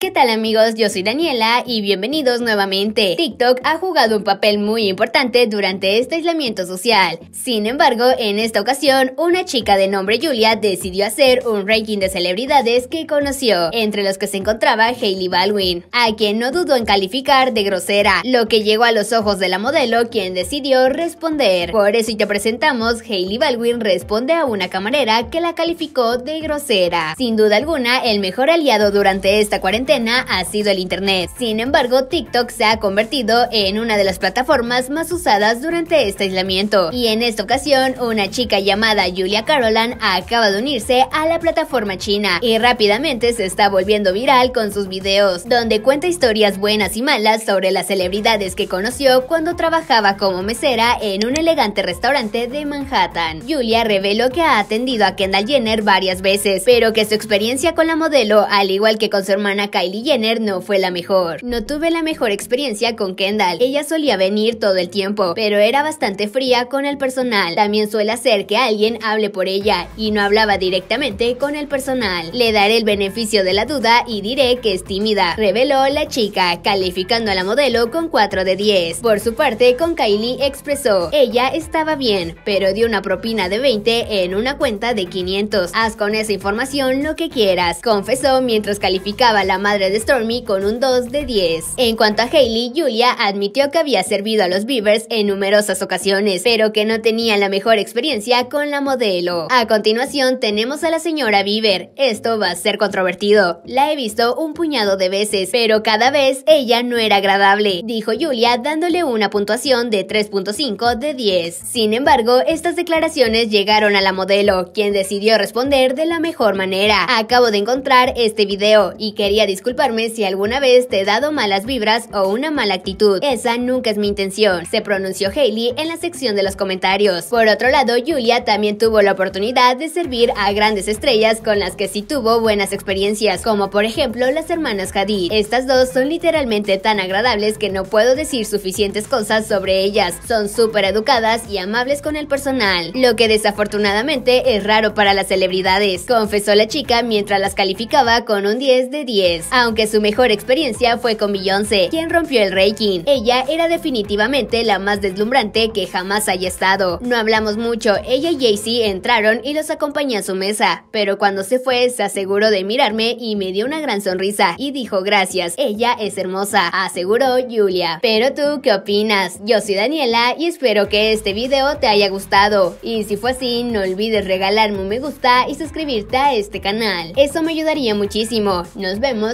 ¿Qué tal amigos? Yo soy Daniela y bienvenidos nuevamente. TikTok ha jugado un papel muy importante durante este aislamiento social. Sin embargo, en esta ocasión, una chica de nombre Julia decidió hacer un ranking de celebridades que conoció, entre los que se encontraba Hailey Baldwin, a quien no dudó en calificar de grosera, lo que llegó a los ojos de la modelo quien decidió responder. Por eso te presentamos, Hailey Baldwin responde a una camarera que la calificó de grosera. Sin duda alguna, el mejor aliado durante esta cuarentena ha sido el Internet. Sin embargo, TikTok se ha convertido en una de las plataformas más usadas durante este aislamiento. Y en esta ocasión, una chica llamada Julia Carolan acaba de unirse a la plataforma china y rápidamente se está volviendo viral con sus videos, donde cuenta historias buenas y malas sobre las celebridades que conoció cuando trabajaba como mesera en un elegante restaurante de Manhattan. Julia reveló que ha atendido a Kendall Jenner varias veces, pero que su experiencia con la modelo, al igual que con su hermana Kylie Jenner no fue la mejor. No tuve la mejor experiencia con Kendall. Ella solía venir todo el tiempo, pero era bastante fría con el personal. También suele hacer que alguien hable por ella y no hablaba directamente con el personal. Le daré el beneficio de la duda y diré que es tímida, reveló la chica, calificando a la modelo con 4 de 10. Por su parte, con Kylie expresó, ella estaba bien, pero dio una propina de 20 en una cuenta de 500. Haz con esa información lo que quieras, confesó mientras calificaba la madre de Stormy con un 2 de 10. En cuanto a Hailey, Julia admitió que había servido a los Beavers en numerosas ocasiones, pero que no tenía la mejor experiencia con la modelo. A continuación tenemos a la señora Beaver. Esto va a ser controvertido. La he visto un puñado de veces, pero cada vez ella no era agradable, dijo Julia dándole una puntuación de 3.5 de 10. Sin embargo, estas declaraciones llegaron a la modelo, quien decidió responder de la mejor manera. Acabo de encontrar este video y quería disculparme si alguna vez te he dado malas vibras o una mala actitud. Esa nunca es mi intención, se pronunció Hailey en la sección de los comentarios. Por otro lado, Julia también tuvo la oportunidad de servir a grandes estrellas con las que sí tuvo buenas experiencias, como por ejemplo las hermanas Hadid. Estas dos son literalmente tan agradables que no puedo decir suficientes cosas sobre ellas. Son súper educadas y amables con el personal, lo que desafortunadamente es raro para las celebridades, confesó la chica mientras las calificaba con un 10 de 10. Aunque su mejor experiencia fue con Beyoncé, quien rompió el ranking. Ella era definitivamente la más deslumbrante que jamás haya estado. No hablamos mucho, ella y Jay-Z entraron y los acompañé a su mesa, pero cuando se fue se aseguró de mirarme y me dio una gran sonrisa y dijo gracias, ella es hermosa, aseguró Julia. Pero tú, ¿qué opinas? Yo soy Daniela y espero que este video te haya gustado. Y si fue así, no olvides regalarme un me gusta y suscribirte a este canal. Eso me ayudaría muchísimo. Nos vemos